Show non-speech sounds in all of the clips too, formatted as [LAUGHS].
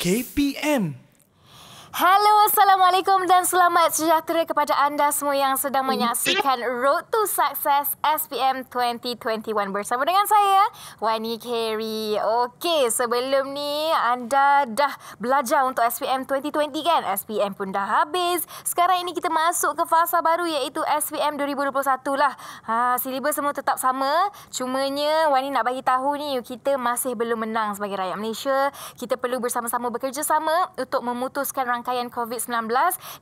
KPM Halo, Assalamualaikum dan selamat sejahtera kepada anda semua yang sedang menyaksikan Road to Success SPM 2021 bersama dengan saya, Wani Carey. Okey, sebelum ni anda dah belajar untuk SPM 2020 kan? SPM pun dah habis. Sekarang ini kita masuk ke fasa baru iaitu SPM 2021 lah. Ha, silibus semua tetap sama. Cumanya Wani nak bagi tahu ni kita masih belum menang sebagai rakyat Malaysia. Kita perlu bersama-sama bekerjasama untuk memutuskan rangkaian rangkaian COVID-19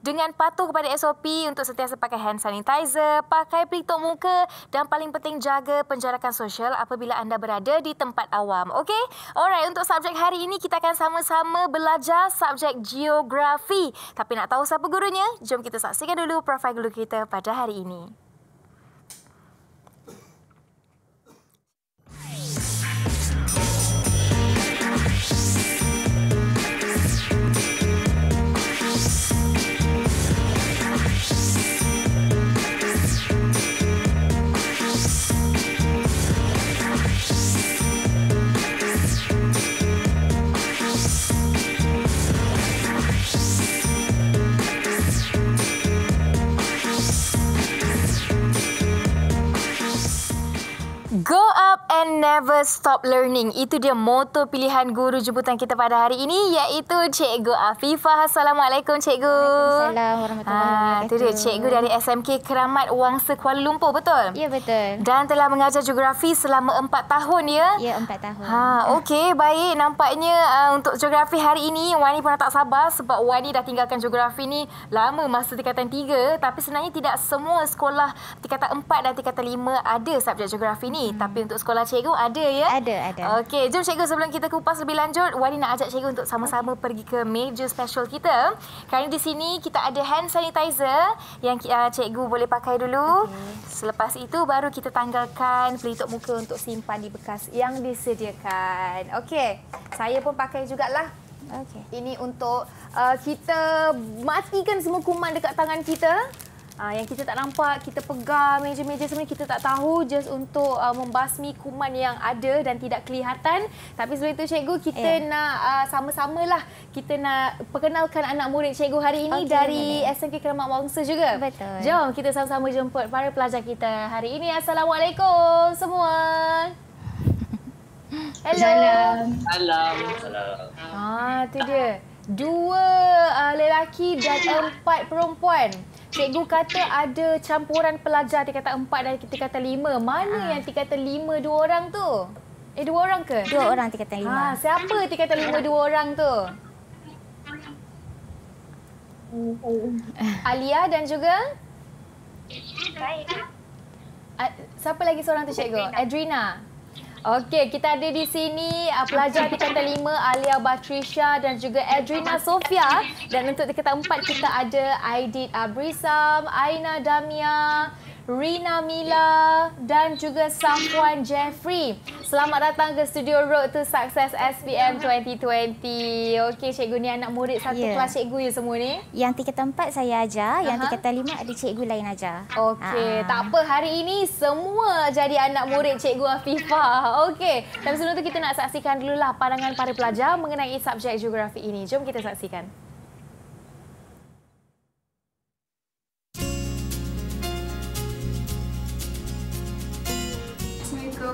dengan patuh kepada SOP untuk setiap pakai hand sanitizer, pakai pelitup muka dan paling penting jaga penjarakan sosial apabila anda berada di tempat awam. Okey? Alright, untuk subjek hari ini kita akan sama-sama belajar subjek geografi. Tapi nak tahu siapa gurunya? Jom kita saksikan dulu profil guru kita pada hari ini. Go up and never stop learning. Itu dia moto pilihan guru jemputan kita pada hari ini iaitu Cikgu Afifah. Assalamualaikum Cikgu. Waalaikumsalam warahmatullahi ah, wabarakatuh. Ha, itu dia Cikgu dari SMK Keramat Wangsa Kuala Lumpur betul? Ya betul. Dan telah mengajar geografi selama empat tahun ya? Ya empat tahun. Ha, Okey baik nampaknya uh, untuk geografi hari ini Wani pun tak sabar sebab Wani dah tinggalkan geografi ni lama masa tingkatan tiga, tapi sebenarnya tidak semua sekolah tingkatan 4 dan tingkatan lima ada subjek geografi ni. Hmm. Tapi untuk sekolah cikgu ada ya? Ada, ada. Okey, jom cikgu sebelum kita kupas lebih lanjut, Wani nak ajak cikgu untuk sama-sama okay. pergi ke major special kita. Kerana di sini kita ada hand sanitizer yang uh, cikgu boleh pakai dulu. Okay. Selepas itu baru kita tanggalkan pelitup muka untuk simpan di bekas yang disediakan. Okey, saya pun pakai juga lah. Okay. Ini untuk uh, kita matikan semua kuman dekat tangan kita uh, yang kita tak nampak, kita pegang meja-meja sebenarnya kita tak tahu just untuk uh, membasmi kuman yang ada dan tidak kelihatan. Tapi sebelum itu cikgu, kita yeah. nak uh, ah, sama lah kita nak perkenalkan anak murid cikgu hari ini okay, dari mana? SMK Keramat Wangsa juga. Betul. Jom kita sama-sama jemput para pelajar kita hari ini. Assalamualaikum semua. Hello. Salam. Salam. Ah, tu dia. Dua uh, lelaki dan empat perempuan. Cikgu kata ada campuran pelajar tingkatan empat dan tingkatan lima. Mana uh. yang tingkatan lima dua orang tu? Eh, dua orang ke? Dua orang tingkatan lima. Ha, siapa tingkatan lima dua orang tu? Alia dan juga? Baik. Siapa lagi seorang tu cikgu? Adrina. Adrina. Okey, kita ada di sini uh, pelajar tingkatan 5 Alia Batrisha dan juga Adriana Sofia dan untuk tingkatan 4 kita ada Aidit Abrisam, Aina Damia, Rina Mila dan juga Safwan Jeffrey. Selamat datang ke studio Road to Success SPM 2020. Okey, cikgu ni anak murid satu yeah. kelas cikgu ya semua ni. Yang tiga tempat saya ajar, uh-huh. yang tiga tempat lima ada cikgu lain ajar. Okey, uh-huh. tak apa hari ini semua jadi anak murid cikgu Afifa. Okey, dan sebelum tu kita nak saksikan dululah pandangan para pelajar mengenai subjek geografi ini. Jom kita saksikan.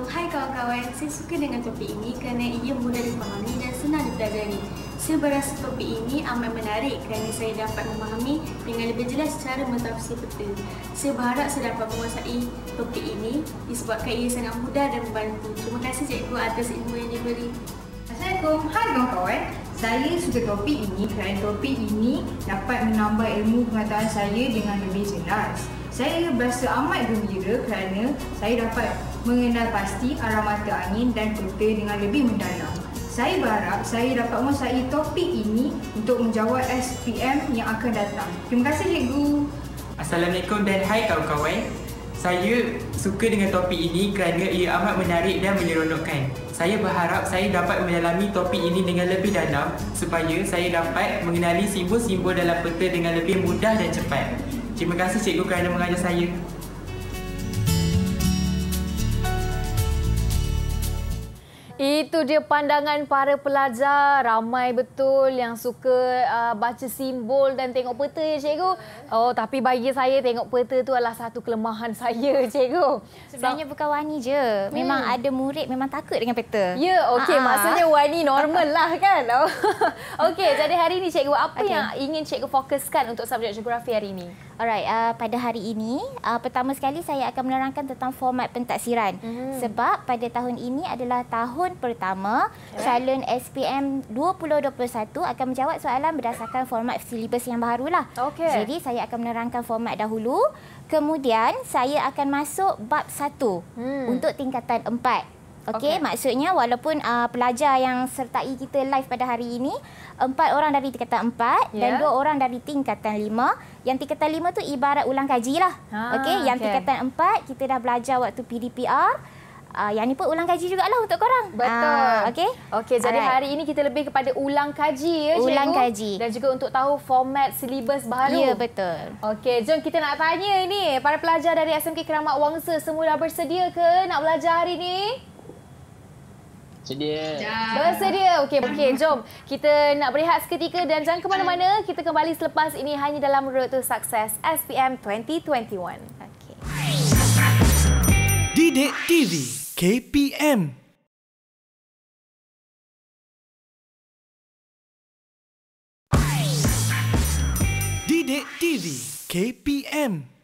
Hai kawan-kawan, saya suka dengan topi ini kerana ia mudah dipahami dan senang dipelajari. Saya berasa topi ini amat menarik kerana saya dapat memahami dengan lebih jelas cara mentafsir peta. Saya berharap saya dapat menguasai topi ini disebabkan ia sangat mudah dan membantu. Terima kasih cikgu atas ilmu yang diberi. Assalamualaikum. Hai kawan-kawan. Saya suka topi ini kerana topi ini dapat menambah ilmu pengetahuan saya dengan lebih jelas. Saya berasa amat gembira kerana saya dapat mengenal pasti arah mata angin dan kota dengan lebih mendalam. Saya berharap saya dapat menguasai topik ini untuk menjawab SPM yang akan datang. Terima kasih, Cikgu. Assalamualaikum dan hai kawan-kawan. Saya suka dengan topik ini kerana ia amat menarik dan menyeronokkan. Saya berharap saya dapat mendalami topik ini dengan lebih dalam supaya saya dapat mengenali simbol-simbol dalam peta dengan lebih mudah dan cepat. Terima kasih cikgu kerana mengajar saya. Itu dia pandangan para pelajar. Ramai betul yang suka uh, baca simbol dan tengok peta ya cikgu. Oh tapi bagi saya tengok peta tu adalah satu kelemahan [LAUGHS] saya cikgu. Sebenarnya so, bukan wani je. Memang hmm. ada murid memang takut dengan peta. Ya okey uh-huh. maksudnya wani normal [LAUGHS] lah kan. Oh. [LAUGHS] okey jadi hari ini cikgu apa okay. yang ingin cikgu fokuskan untuk subjek geografi hari ini? Alright, uh, pada hari ini, uh, pertama sekali saya akan menerangkan tentang format pentaksiran. Mm -hmm. Sebab pada tahun ini adalah tahun pertama okay. calon SPM 2021 akan menjawab soalan berdasarkan format silibus yang barulah. Okay. Jadi saya akan menerangkan format dahulu. Kemudian saya akan masuk bab satu hmm. untuk tingkatan empat. Okey, okay. maksudnya walaupun uh, pelajar yang sertai kita live pada hari ini, empat orang dari tingkatan empat yeah. dan dua orang dari tingkatan lima. Yang tingkatan lima tu ibarat ulang kaji lah. Ha, Okey, yang okay. tingkatan empat kita dah belajar waktu PDPR. Uh, ah, yang ni pun ulang kaji jugalah untuk korang. Betul. Uh, Okey. Okey, jadi Alright. hari ini kita lebih kepada ulang kaji ya, cikgu. Ulang kaji. Dan juga untuk tahu format silibus baru. Ya, betul. Okey, jom kita nak tanya ni. Para pelajar dari SMK Keramat Wangsa semua dah bersedia ke nak belajar hari ni? Sedia. Bersedia. Okey, okey, jom. Kita nak berehat seketika dan jangan ke mana-mana. Kita kembali selepas ini hanya dalam Road to Success SPM 2021. Okay. Didik TV KPM Didik TV KPM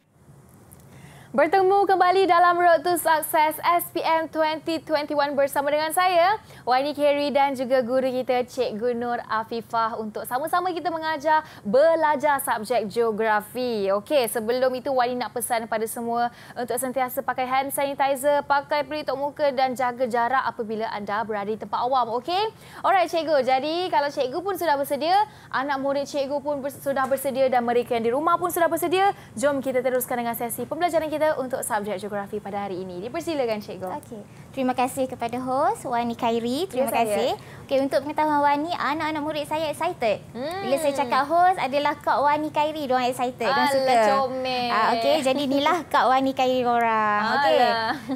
Bertemu kembali dalam Road to Success SPM 2021 bersama dengan saya, Wani Kerry dan juga guru kita Cik Gunur Afifah untuk sama-sama kita mengajar belajar subjek geografi. Okey, sebelum itu Wani nak pesan kepada semua untuk sentiasa pakai hand sanitizer, pakai pelitup muka dan jaga jarak apabila anda berada di tempat awam, okey? Alright Cikgu, jadi kalau Cikgu pun sudah bersedia, anak murid Cikgu pun sudah bersedia dan mereka yang di rumah pun sudah bersedia, jom kita teruskan dengan sesi pembelajaran kita kita untuk subjek geografi pada hari ini. Dipersilakan Cikgu. Okey. Terima kasih kepada hos Wani Khairi. Terima ya, kasih. Okey, untuk pengetahuan Wani, anak-anak murid saya excited. Hmm. Bila saya cakap hos adalah Kak Wani Khairi, diorang excited. Diorang suka. Ah, Okey, jadi inilah Kak Wani Khairi korang. Okey.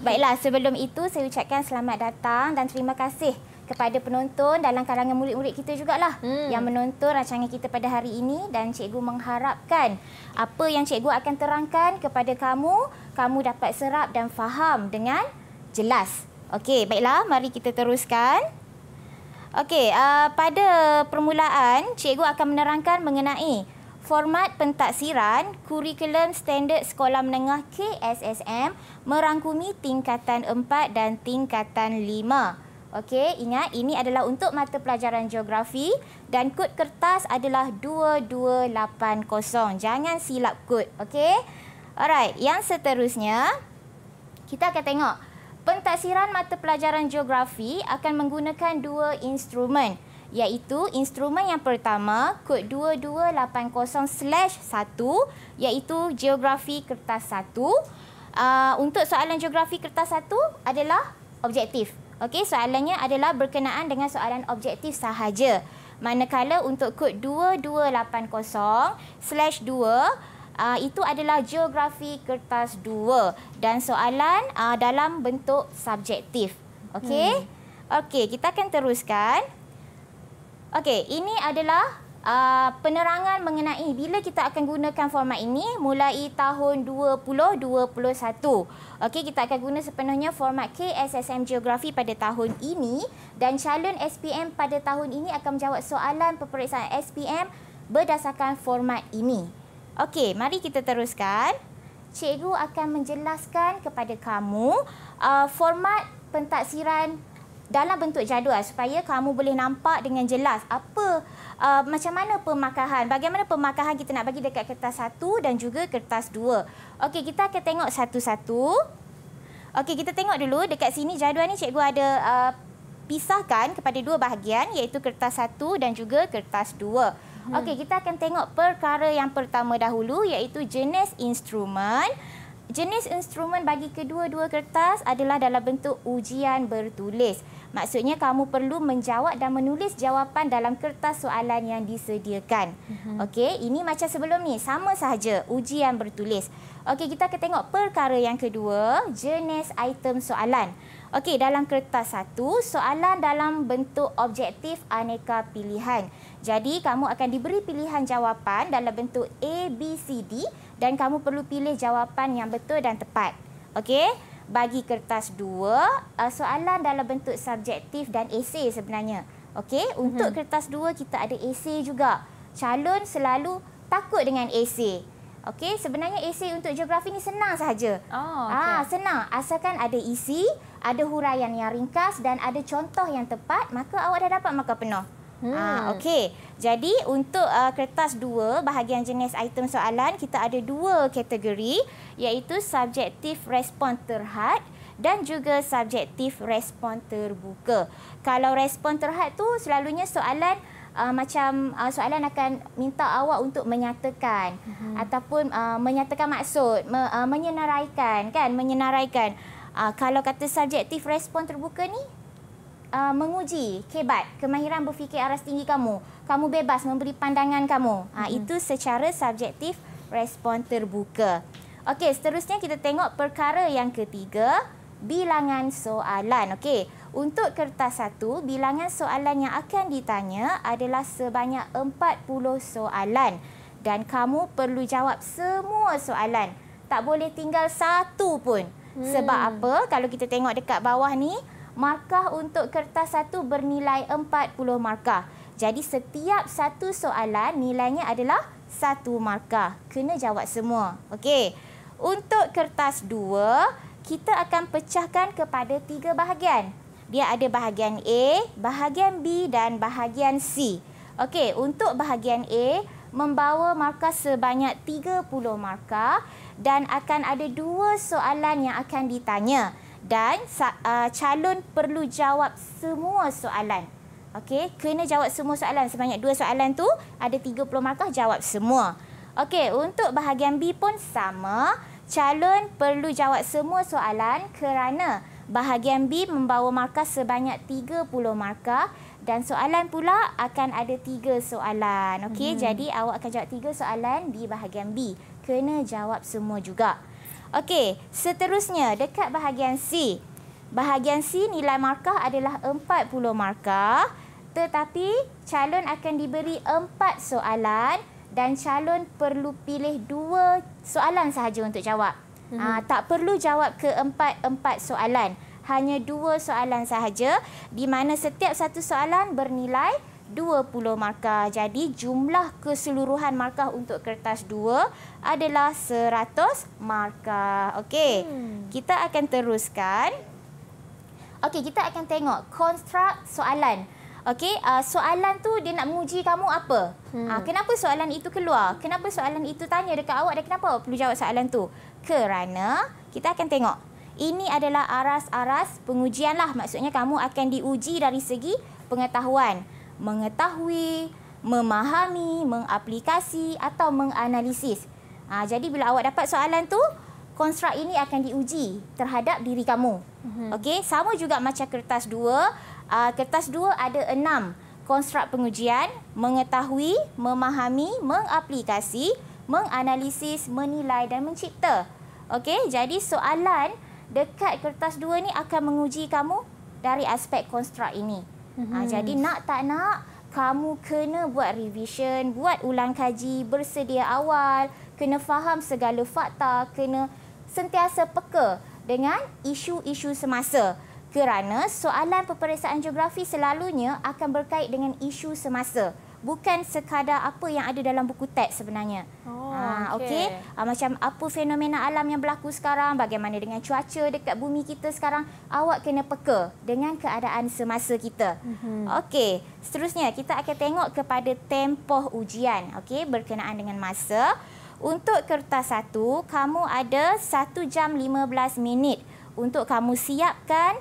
Baiklah, sebelum itu saya ucapkan selamat datang dan terima kasih kepada penonton dalam kalangan murid-murid kita jugalah hmm. yang menonton rancangan kita pada hari ini dan cikgu mengharapkan apa yang cikgu akan terangkan kepada kamu, kamu dapat serap dan faham dengan jelas. Okey, baiklah mari kita teruskan. Okey, uh, pada permulaan cikgu akan menerangkan mengenai format pentaksiran kurikulum standard sekolah menengah KSSM merangkumi tingkatan 4 dan tingkatan 5. Okey, ingat ini adalah untuk mata pelajaran geografi dan kod kertas adalah 2280. Jangan silap kod, okey? Alright, yang seterusnya kita akan tengok pentasiran mata pelajaran geografi akan menggunakan dua instrumen iaitu instrumen yang pertama kod 2280/1 iaitu geografi kertas 1. Uh, ah, untuk soalan geografi kertas 1 adalah objektif Okey, soalannya adalah berkenaan dengan soalan objektif sahaja. Manakala untuk kod 2280 slash 2, uh, ah, itu adalah geografi kertas 2 dan soalan uh, dalam bentuk subjektif. Okey? Hmm. Okey, kita akan teruskan. Okey, ini adalah Uh, penerangan mengenai bila kita akan gunakan format ini mulai tahun 2021. Okey, kita akan guna sepenuhnya format KSSM Geografi pada tahun ini dan calon SPM pada tahun ini akan menjawab soalan peperiksaan SPM berdasarkan format ini. Okey, mari kita teruskan. Cikgu akan menjelaskan kepada kamu uh, format pentaksiran dalam bentuk jadual supaya kamu boleh nampak dengan jelas apa uh, macam mana pemakahan, bagaimana pemakahan kita nak bagi dekat kertas satu dan juga kertas dua. Okey, kita akan tengok satu-satu. Okey, kita tengok dulu dekat sini jadual ni cikgu ada uh, pisahkan kepada dua bahagian iaitu kertas satu dan juga kertas dua. Hmm. Okey, kita akan tengok perkara yang pertama dahulu iaitu jenis instrumen. Jenis instrumen bagi kedua-dua kertas adalah dalam bentuk ujian bertulis. Maksudnya kamu perlu menjawab dan menulis jawapan dalam kertas soalan yang disediakan. Uh-huh. Okey, ini macam sebelum ni, sama sahaja ujian bertulis. Okey, kita akan tengok perkara yang kedua, jenis item soalan. Okey, dalam kertas satu, soalan dalam bentuk objektif aneka pilihan. Jadi, kamu akan diberi pilihan jawapan dalam bentuk A, B, C, D dan kamu perlu pilih jawapan yang betul dan tepat. Okey, bagi kertas dua, uh, soalan dalam bentuk subjektif dan esei sebenarnya. Okey, mhm. untuk mm -hmm. kertas dua kita ada esei juga. Calon selalu takut dengan esei. Okey, sebenarnya esei untuk geografi ni senang sahaja. Oh, okay. ah, senang. Asalkan ada isi, ada huraian yang ringkas dan ada contoh yang tepat, maka awak dah dapat markah penuh. Hmm. Ah, Okey, jadi untuk uh, kertas dua, bahagian jenis item soalan, kita ada dua kategori iaitu subjektif respon terhad dan juga subjektif respon terbuka. Kalau respon terhad tu selalunya soalan uh, macam uh, soalan akan minta awak untuk menyatakan uh-huh. ataupun uh, menyatakan maksud me, uh, menyenaraikan kan menyenaraikan uh, kalau kata subjektif respon terbuka ni uh, menguji kebat kemahiran berfikir aras tinggi kamu kamu bebas memberi pandangan kamu uh, uh itu secara subjektif respon terbuka okey seterusnya kita tengok perkara yang ketiga bilangan soalan okey untuk kertas satu, bilangan soalan yang akan ditanya adalah sebanyak 40 soalan dan kamu perlu jawab semua soalan. Tak boleh tinggal satu pun. Hmm. Sebab apa? Kalau kita tengok dekat bawah ni, markah untuk kertas satu bernilai 40 markah. Jadi setiap satu soalan nilainya adalah satu markah. Kena jawab semua. Okey. Untuk kertas dua, kita akan pecahkan kepada tiga bahagian dia ada bahagian A, bahagian B dan bahagian C. Okey, untuk bahagian A membawa markah sebanyak 30 markah dan akan ada dua soalan yang akan ditanya dan uh, calon perlu jawab semua soalan. Okey, kena jawab semua soalan sebanyak dua soalan tu ada 30 markah jawab semua. Okey, untuk bahagian B pun sama, calon perlu jawab semua soalan kerana Bahagian B membawa markah sebanyak 30 markah dan soalan pula akan ada 3 soalan. Okey, hmm. jadi awak akan jawab 3 soalan di bahagian B. Kena jawab semua juga. Okey, seterusnya dekat bahagian C. Bahagian C nilai markah adalah 40 markah tetapi calon akan diberi empat soalan dan calon perlu pilih dua soalan sahaja untuk jawab. Mm-hmm. Aa, ah, tak perlu jawab ke empat-empat soalan. Hanya dua soalan sahaja di mana setiap satu soalan bernilai 20 markah. Jadi jumlah keseluruhan markah untuk kertas 2 adalah 100 markah. Okey. Hmm. Kita akan teruskan. Okey, kita akan tengok konstruk soalan. Okey, uh, soalan tu dia nak menguji kamu apa? Hmm. Uh, kenapa soalan itu keluar? Kenapa soalan itu tanya dekat awak dan kenapa awak perlu jawab soalan tu? kerana kita akan tengok ini adalah aras-aras pengujian lah. Maksudnya kamu akan diuji dari segi pengetahuan. Mengetahui, memahami, mengaplikasi atau menganalisis. Ha, jadi bila awak dapat soalan tu, konstruk ini akan diuji terhadap diri kamu. Mm-hmm. Okey, sama juga macam kertas dua. Uh, kertas dua ada enam konstruk pengujian. Mengetahui, memahami, mengaplikasi menganalisis, menilai dan mencipta. Okey, jadi soalan dekat kertas dua ni akan menguji kamu dari aspek konstruk ini. Mm-hmm. Ha, jadi nak tak nak, kamu kena buat revision, buat ulang kaji, bersedia awal, kena faham segala fakta, kena sentiasa peka dengan isu-isu semasa. Kerana soalan peperiksaan geografi selalunya akan berkait dengan isu semasa bukan sekadar apa yang ada dalam buku teks sebenarnya. Oh, ha, okey. Okay? Ha, ah, macam apa fenomena alam yang berlaku sekarang, bagaimana dengan cuaca dekat bumi kita sekarang, awak kena peka dengan keadaan semasa kita. Mm-hmm. Okey, seterusnya kita akan tengok kepada tempoh ujian, okay? berkenaan dengan masa. Untuk kertas satu, kamu ada 1 jam 15 minit untuk kamu siapkan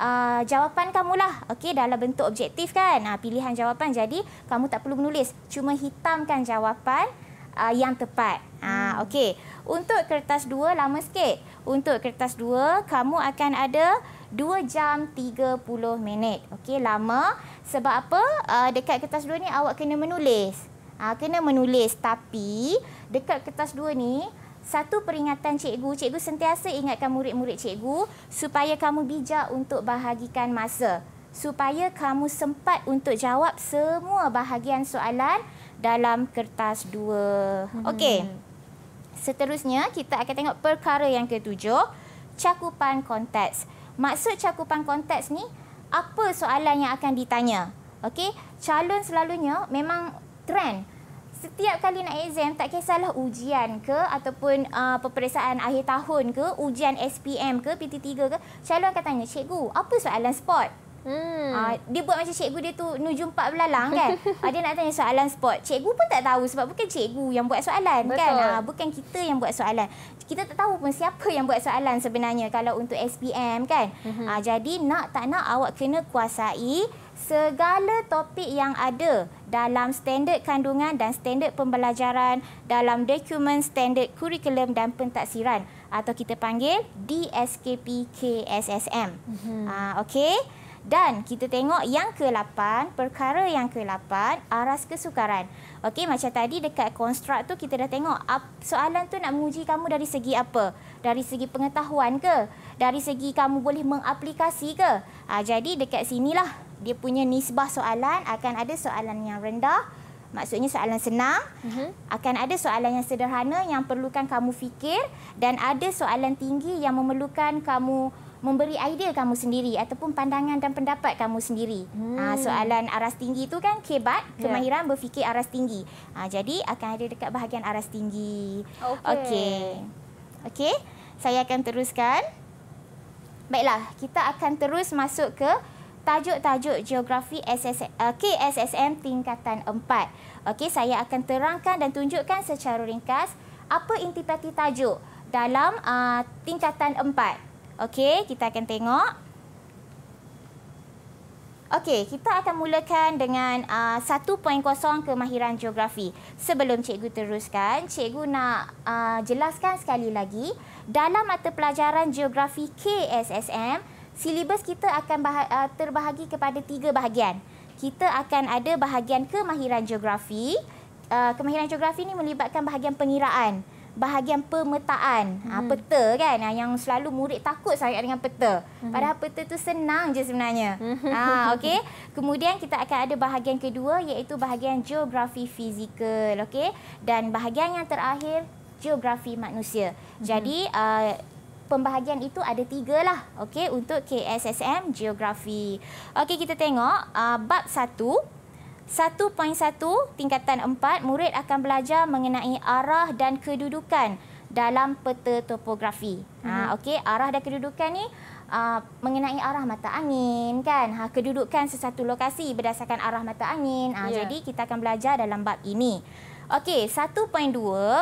uh, jawapan kamu lah. Okey, dalam bentuk objektif kan. Uh, pilihan jawapan. Jadi, kamu tak perlu menulis. Cuma hitamkan jawapan uh, yang tepat. Uh, Okey. Untuk kertas dua, lama sikit. Untuk kertas dua, kamu akan ada 2 jam 30 minit. Okey, lama. Sebab apa? Uh, dekat kertas dua ni, awak kena menulis. Uh, kena menulis. Tapi, dekat kertas dua ni satu peringatan cikgu, cikgu sentiasa ingatkan murid-murid cikgu supaya kamu bijak untuk bahagikan masa. Supaya kamu sempat untuk jawab semua bahagian soalan dalam kertas dua. Hmm. Okey. Seterusnya, kita akan tengok perkara yang ketujuh. Cakupan konteks. Maksud cakupan konteks ni, apa soalan yang akan ditanya? Okey. Calon selalunya memang trend setiap kali nak exam tak kisahlah ujian ke ataupun uh, peperiksaan akhir tahun ke ujian SPM ke PT3 ke calon akan tanya cikgu apa soalan sport Hmm. Uh, dia buat macam cikgu dia tu nu jumpa belalang kan. uh, [LAUGHS] dia nak tanya soalan sport. Cikgu pun tak tahu sebab bukan cikgu yang buat soalan kan? Betul. kan. Uh, bukan kita yang buat soalan. Kita tak tahu pun siapa yang buat soalan sebenarnya kalau untuk SPM kan. Uh-huh. Uh, jadi nak tak nak awak kena kuasai segala topik yang ada dalam standard kandungan dan standard pembelajaran dalam dokumen standard kurikulum dan pentaksiran atau kita panggil DSKP KSSM. Mm-hmm. Uh, ah, Okey. Dan kita tengok yang ke-8, perkara yang ke-8, aras kesukaran. Okey, macam tadi dekat konstruk tu kita dah tengok soalan tu nak menguji kamu dari segi apa? Dari segi pengetahuan ke? Dari segi kamu boleh mengaplikasi ke? Ha, jadi dekat sinilah dia punya nisbah soalan akan ada soalan yang rendah maksudnya soalan senang uh-huh. akan ada soalan yang sederhana yang perlukan kamu fikir dan ada soalan tinggi yang memerlukan kamu memberi idea kamu sendiri ataupun pandangan dan pendapat kamu sendiri. Ah, hmm. Ha, soalan aras tinggi itu kan kebat ya. kemahiran berfikir aras tinggi. Ha, jadi akan ada dekat bahagian aras tinggi. Okey. Okey. Okay. Saya akan teruskan. Baiklah, kita akan terus masuk ke tajuk-tajuk geografi SS, uh, eh, KSSM tingkatan 4. Okey, saya akan terangkan dan tunjukkan secara ringkas apa intipati tajuk dalam uh, tingkatan 4. Okey, kita akan tengok. Okey, kita akan mulakan dengan uh, eh, 1.0 kemahiran geografi. Sebelum cikgu teruskan, cikgu nak uh, jelaskan sekali lagi dalam mata pelajaran geografi KSSM Silibus kita akan ah, terbahagi kepada tiga bahagian. Kita akan ada bahagian kemahiran geografi. Ah, kemahiran geografi ini melibatkan bahagian pengiraan, bahagian pemetaan, ah, hmm. uh, peta kan uh, yang selalu murid takut sangat dengan peta. Hmm. Padahal peta tu senang je sebenarnya. Ha hmm. [LAUGHS] okay. Kemudian kita akan ada bahagian kedua iaitu bahagian geografi fizikal, okay? Dan bahagian yang terakhir geografi manusia. Hmm. Jadi uh, pembahagian itu ada tiga lah. Okey, untuk KSSM Geografi. Okey, kita tengok uh, bab satu. 1.1 tingkatan 4 murid akan belajar mengenai arah dan kedudukan dalam peta topografi. Hmm. Ha mhm. okey arah dan kedudukan ni uh, mengenai arah mata angin kan. Ha kedudukan sesuatu lokasi berdasarkan arah mata angin. Ha, yeah. jadi kita akan belajar dalam bab ini. Okey 1.2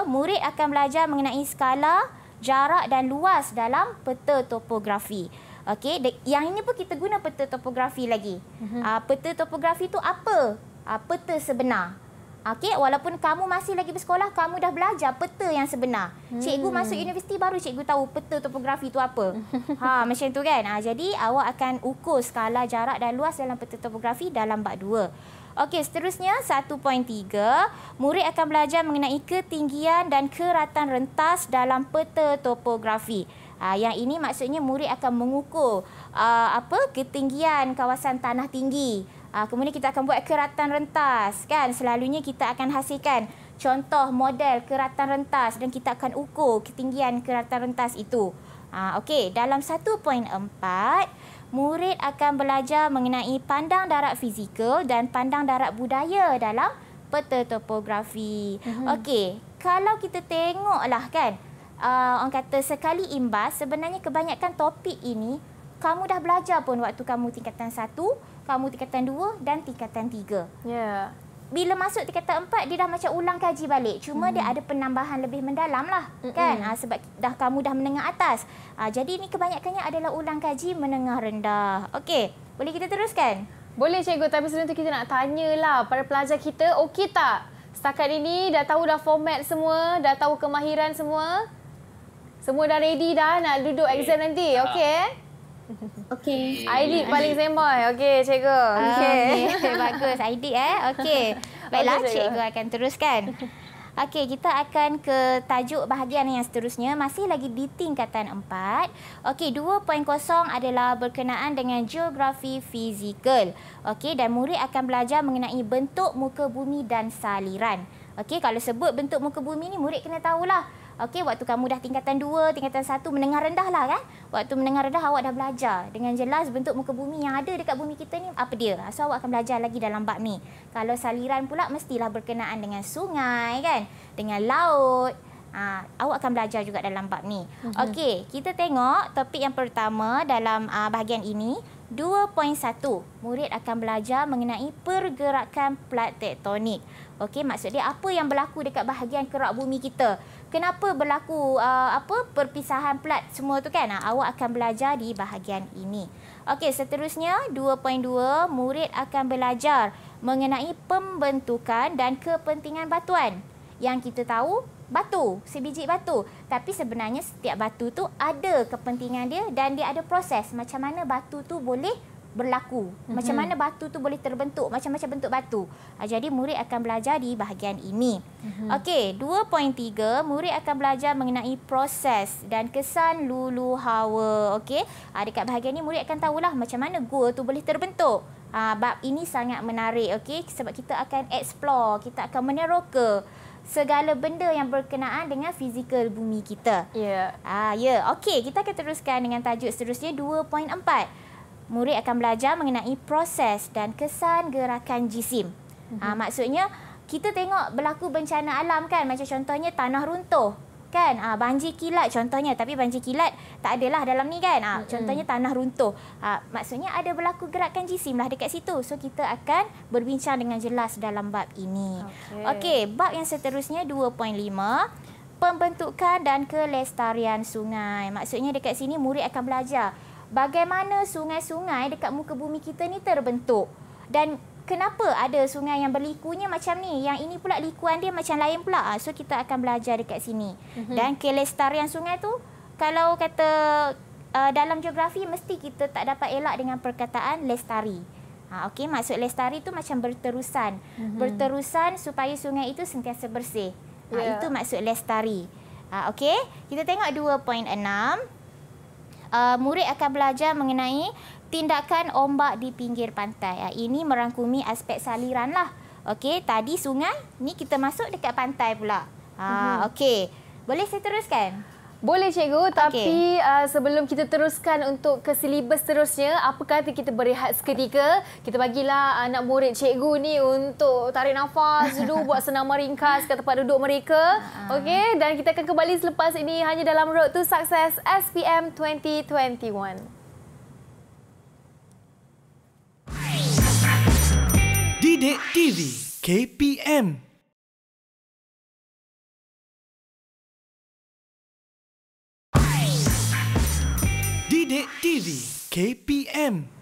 murid akan belajar mengenai skala jarak dan luas dalam peta topografi. Okey, yang ini pun kita guna peta topografi lagi. Uh, peta topografi tu apa? Uh, peta sebenar. Okey, walaupun kamu masih lagi bersekolah, kamu dah belajar peta yang sebenar. Hmm. Cikgu masuk universiti baru cikgu tahu peta topografi itu apa. [LAUGHS] ha, macam tu kan. Ha, jadi awak akan ukur skala jarak dan luas dalam peta topografi dalam bab 2. Okey, seterusnya 1.3, murid akan belajar mengenai ketinggian dan keratan rentas dalam peta topografi. Ha, yang ini maksudnya murid akan mengukur uh, apa ketinggian kawasan tanah tinggi. Ha, ah, kemudian kita akan buat keratan rentas kan. Selalunya kita akan hasilkan contoh model keratan rentas dan kita akan ukur ketinggian keratan rentas itu. Ha, Okey, dalam 1.4, murid akan belajar mengenai pandang darat fizikal dan pandang darat budaya dalam peta topografi. Uh-huh. Okey, kalau kita tengoklah kan, uh, orang kata sekali imbas, sebenarnya kebanyakan topik ini kamu dah belajar pun waktu kamu tingkatan satu kamu tingkatan 2 dan tingkatan 3. Ya. Yeah. Bila masuk tingkatan 4 dia dah macam ulang kaji balik. Cuma mm. dia hmm. ada penambahan lebih mendalam lah Mm-mm. kan? Ha, sebab dah kamu dah menengah atas. Ha, jadi ini kebanyakannya adalah ulang kaji menengah rendah. Okey, boleh kita teruskan? Boleh cikgu tapi sebelum tu kita nak tanyalah pada pelajar kita okey tak? Setakat ini dah tahu dah format semua, dah tahu kemahiran semua. Semua dah ready dah nak duduk okay. exam nanti. Ah. Okey eh? Okay. Aidit paling sembah. Eh. Okay, cikgu. Okay. okay. [LAUGHS] Bagus. Aidit eh. Okay. Baiklah, okay, cikgu akan teruskan. Okey, kita akan ke tajuk bahagian yang seterusnya. Masih lagi di tingkatan empat. Okey, 2.0 adalah berkenaan dengan geografi fizikal. Okey, dan murid akan belajar mengenai bentuk muka bumi dan saliran. Okey, kalau sebut bentuk muka bumi ni, murid kena tahulah. Okey, waktu kamu dah tingkatan dua, tingkatan satu menengah rendah lah kan. Waktu menengah rendah, awak dah belajar. Dengan jelas bentuk muka bumi yang ada dekat bumi kita ni, apa dia? So, awak akan belajar lagi dalam bab ni. Kalau saliran pula, mestilah berkenaan dengan sungai kan. Dengan laut. Ha, awak akan belajar juga dalam bab ni. Uh-huh. Okey, kita tengok topik yang pertama dalam uh, bahagian ini. 2.1 murid akan belajar mengenai pergerakan plat tektonik. Okey, maksud dia apa yang berlaku dekat bahagian kerak bumi kita? kenapa berlaku uh, apa perpisahan plat semua tu kan uh, awak akan belajar di bahagian ini okey seterusnya 2.2 murid akan belajar mengenai pembentukan dan kepentingan batuan yang kita tahu batu sebiji batu tapi sebenarnya setiap batu tu ada kepentingan dia dan dia ada proses macam mana batu tu boleh berlaku. Mhm. Macam mana batu tu boleh terbentuk, macam-macam bentuk batu. Ah, jadi murid akan belajar di bahagian ini. Mhm. Okey, 2.3 murid akan belajar mengenai proses dan kesan lulu hawa. Okey. Ha, dekat bahagian ini murid akan tahulah macam mana gua tu boleh terbentuk. Ha, bab ini sangat menarik, okey, sebab kita akan explore, kita akan meneroka segala benda yang berkenaan dengan fizikal bumi kita. Ya. Yeah. Ah, ya. Yeah. Okey, kita akan teruskan dengan tajuk seterusnya 2.4 murid akan belajar mengenai proses dan kesan gerakan jisim. Mm-hmm. Ha, maksudnya kita tengok berlaku bencana alam kan macam contohnya tanah runtuh kan ha, banjir kilat contohnya tapi banjir kilat tak adalah dalam ni kan ha, mm-hmm. contohnya tanah runtuh ha, maksudnya ada berlaku gerakan jisim lah dekat situ so kita akan berbincang dengan jelas dalam bab ini okey okay, bab yang seterusnya 2.5 pembentukan dan kelestarian sungai. Maksudnya dekat sini murid akan belajar bagaimana sungai-sungai dekat muka bumi kita ni terbentuk dan kenapa ada sungai yang berlikunya macam ni yang ini pula likuan dia macam lain pula ah, so kita akan belajar dekat sini mm-hmm. dan kelestarian sungai tu kalau kata uh, dalam geografi mesti kita tak dapat elak dengan perkataan lestari ha okey maksud lestari tu macam berterusan mm-hmm. berterusan supaya sungai itu sentiasa bersih ha, yeah. itu maksud lestari ha okey kita tengok 2.6 uh, murid akan belajar mengenai tindakan ombak di pinggir pantai. Uh, ini merangkumi aspek saliran lah. Okey, tadi sungai, ni kita masuk dekat pantai pula. Ha, uh, huh mhm. okey. Boleh saya teruskan? Boleh cikgu tapi okay. uh, sebelum kita teruskan untuk ke silibus seterusnya apa kata kita berehat seketika kita bagilah uh, anak murid cikgu ni untuk tarik nafas duduk [LAUGHS] buat senama ringkas ke tempat duduk mereka uh. okey dan kita akan kembali selepas ini hanya dalam road to success SPM 2021 Didik TV KPM Didik TV KPM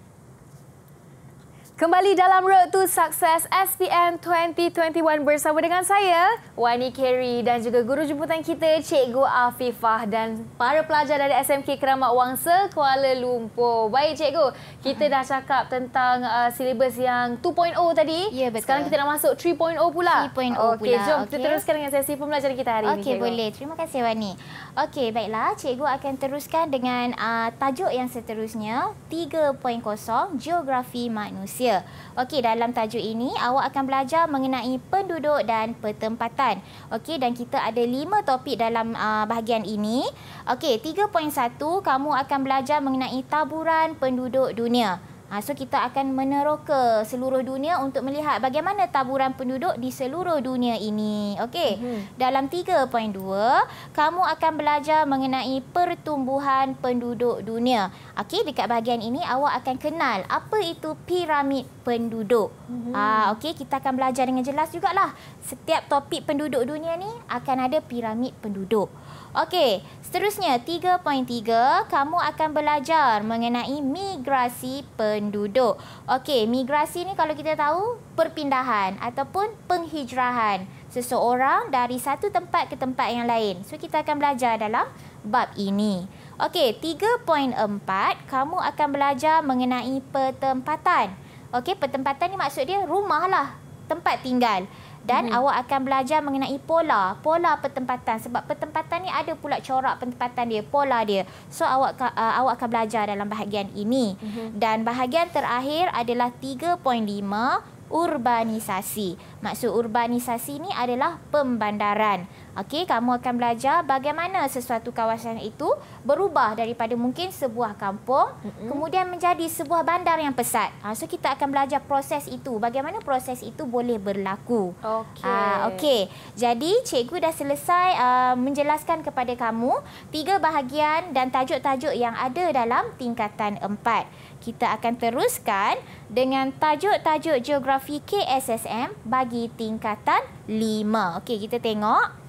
Kembali dalam Road to Success SPM 2021 bersama dengan saya, Wani Keri dan juga guru jemputan kita, Cikgu Afifah dan para pelajar dari SMK Keramat Wangsa, Kuala Lumpur. Baik Cikgu, kita dah cakap tentang uh, silibus yang 2.0 tadi. Ya, betul. Sekarang kita nak masuk 3.0 pula. 3.0 pula. Okey, jom okay. kita teruskan dengan sesi pembelajaran kita hari ini. Okey, boleh. Terima kasih Wani. Okey, baiklah. Cikgu akan teruskan dengan uh, tajuk yang seterusnya, 3.0 Geografi Manusia. Malaysia. Okey, dalam tajuk ini awak akan belajar mengenai penduduk dan pertempatan. Okey, dan kita ada lima topik dalam uh, bahagian ini. Okey, 3.1 kamu akan belajar mengenai taburan penduduk dunia. Ha, so kita akan meneroka seluruh dunia untuk melihat bagaimana taburan penduduk di seluruh dunia ini. Okey. Mm-hmm. Dalam 3.2, kamu akan belajar mengenai pertumbuhan penduduk dunia. Okey, dekat bahagian ini awak akan kenal apa itu piramid penduduk. Mm-hmm. okey, kita akan belajar dengan jelas jugalah. Setiap topik penduduk dunia ni akan ada piramid penduduk. Okey, seterusnya 3.3 kamu akan belajar mengenai migrasi penduduk. Okey, migrasi ni kalau kita tahu perpindahan ataupun penghijrahan seseorang dari satu tempat ke tempat yang lain. So kita akan belajar dalam bab ini. Okey, 3.4 kamu akan belajar mengenai pertempatan. Okey, pertempatan ni maksud dia rumah lah, tempat tinggal dan hmm awak akan belajar mengenai pola pola pertempatan sebab pertempatan ni ada pula corak pertempatan dia pola dia so awak uh, awak akan belajar dalam bahagian ini hmm dan bahagian terakhir adalah 3.5 urbanisasi. Maksud urbanisasi ni adalah pembandaran. Okey, kamu akan belajar bagaimana sesuatu kawasan itu berubah daripada mungkin sebuah kampung mm-hmm. kemudian menjadi sebuah bandar yang pesat. Ha, so kita akan belajar proses itu, bagaimana proses itu boleh berlaku. Okey. Uh, Okey. Jadi cikgu dah selesai uh, menjelaskan kepada kamu tiga bahagian dan tajuk-tajuk yang ada dalam tingkatan empat kita akan teruskan dengan tajuk-tajuk geografi KSSM bagi tingkatan 5. Okey, kita tengok.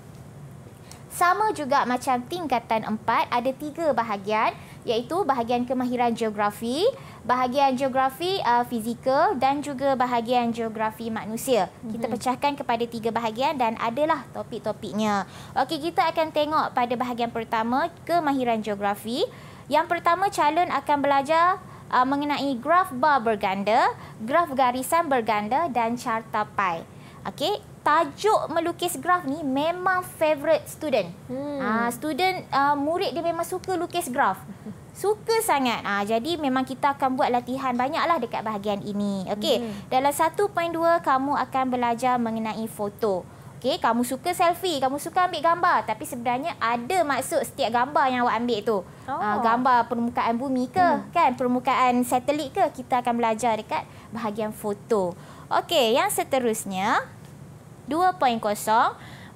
Sama juga macam tingkatan 4, ada tiga bahagian iaitu bahagian kemahiran geografi, bahagian geografi uh, fizikal dan juga bahagian geografi manusia. Kita mm-hmm. pecahkan kepada tiga bahagian dan adalah topik-topiknya. Okey, kita akan tengok pada bahagian pertama kemahiran geografi. Yang pertama calon akan belajar uh, mengenai graf bar berganda, graf garisan berganda dan carta pi. Okey, tajuk melukis graf ni memang favorite student. Hmm. Uh, student uh, murid dia memang suka lukis graf. [LAUGHS] Suka sangat. Ha, jadi memang kita akan buat latihan banyaklah dekat bahagian ini. Okey. Hmm. Dalam 1.2 kamu akan belajar mengenai foto. Okey, kamu suka selfie, kamu suka ambil gambar tapi sebenarnya ada maksud setiap gambar yang awak ambil tu. Oh. Ah, gambar permukaan bumi ke, hmm. kan? Permukaan satelit ke? Kita akan belajar dekat bahagian foto. Okey, yang seterusnya 2.0,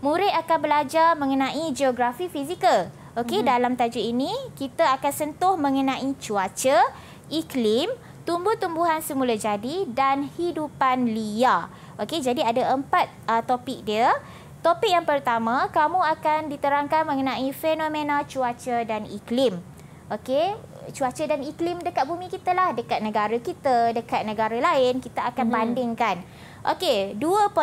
murid akan belajar mengenai geografi fizikal. Okey, hmm. dalam tajuk ini kita akan sentuh mengenai cuaca, iklim, tumbuh-tumbuhan semula jadi dan hidupan liar. Okey, jadi ada empat uh, topik dia. Topik yang pertama, kamu akan diterangkan mengenai fenomena cuaca dan iklim. Okey, cuaca dan iklim dekat bumi kita lah, dekat negara kita, dekat negara lain, kita akan mm-hmm. bandingkan. Okey, 2.2,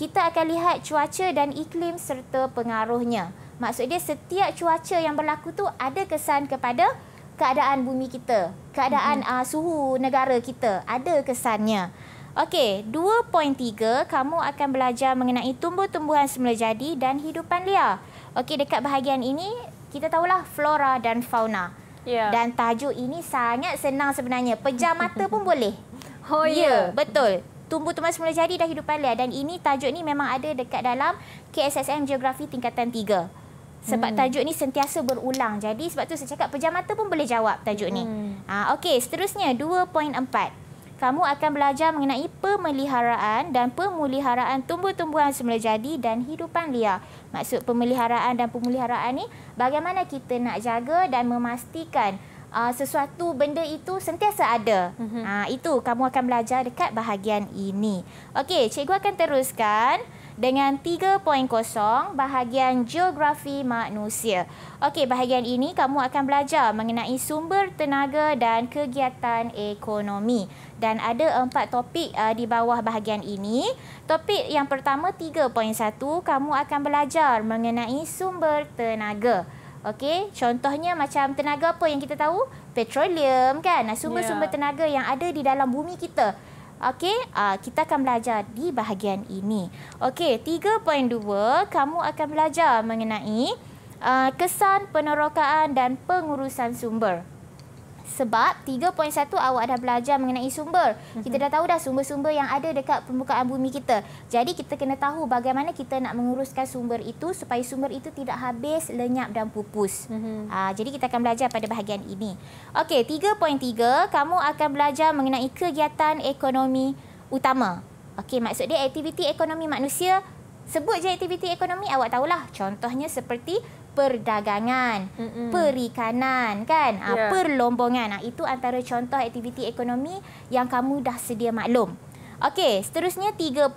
kita akan lihat cuaca dan iklim serta pengaruhnya. Maksud dia setiap cuaca yang berlaku tu ada kesan kepada keadaan bumi kita, keadaan hmm uh, suhu negara kita, ada kesannya. Okey, 2.3 kamu akan belajar mengenai tumbuh-tumbuhan semula jadi dan hidupan liar. Okey, dekat bahagian ini kita tahulah flora dan fauna. Ya. Yeah. Dan tajuk ini sangat senang sebenarnya. Pejam mata pun boleh. [LAUGHS] Oh ya, yeah. yeah, betul. Tumbuh-tumbuhan semula jadi dan hidupan liar dan ini tajuk ni memang ada dekat dalam KSSM Geografi tingkatan 3. Sebab hmm. tajuk ni sentiasa berulang. Jadi sebab tu saya cakap pejam mata pun boleh jawab tajuk hmm. ni. Ah, ha, Okey, seterusnya 2.4 kamu akan belajar mengenai pemeliharaan dan pemuliharaan tumbuh-tumbuhan semula jadi dan hidupan liar. Maksud pemeliharaan dan pemuliharaan ni bagaimana kita nak jaga dan memastikan uh, sesuatu benda itu sentiasa ada. Mm-hmm. Ha, itu kamu akan belajar dekat bahagian ini. Okey, cikgu akan teruskan dengan 3.0 bahagian geografi manusia. Okey, bahagian ini kamu akan belajar mengenai sumber tenaga dan kegiatan ekonomi dan ada empat topik uh, di bawah bahagian ini. Topik yang pertama 3.1 kamu akan belajar mengenai sumber tenaga. Okey, contohnya macam tenaga apa yang kita tahu? Petroleum kan? Sumber-sumber ya. tenaga yang ada di dalam bumi kita. Okey, uh, kita akan belajar di bahagian ini. Okey, 3.2, kamu akan belajar mengenai uh, kesan penerokaan dan pengurusan sumber sebab 3.1 awak dah belajar mengenai sumber. Mhm. Kita dah tahu dah sumber-sumber yang ada dekat permukaan bumi kita. Jadi kita kena tahu bagaimana kita nak menguruskan sumber itu supaya sumber itu tidak habis, lenyap dan pupus. Uh, jadi kita akan belajar pada bahagian ini. Okey, 3.3 kamu akan belajar mengenai kegiatan ekonomi utama. Okey, maksud dia aktiviti ekonomi manusia. Sebut je aktiviti ekonomi, awak tahulah. Contohnya seperti perdagangan, Mm-mm. perikanan kan, yeah. Ya. perlombongan. Itu antara contoh aktiviti ekonomi yang kamu dah sedia maklum. Okey, seterusnya 3.4,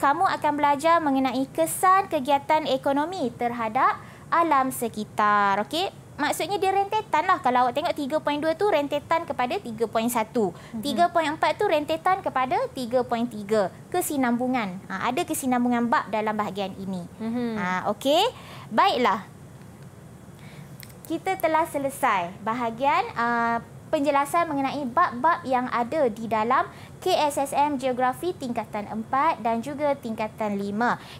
kamu akan belajar mengenai kesan kegiatan ekonomi terhadap alam sekitar. Okey maksudnya dia rentetan lah kalau awak tengok 3.2 tu rentetan kepada 3.1 3.4 mhm. tu rentetan kepada 3.3 kesinambungan ha, ada kesinambungan bab dalam bahagian ini mhm. ha, okey baiklah kita telah selesai bahagian uh, penjelasan mengenai bab-bab yang ada di dalam KSSM Geografi tingkatan 4 dan juga tingkatan 5.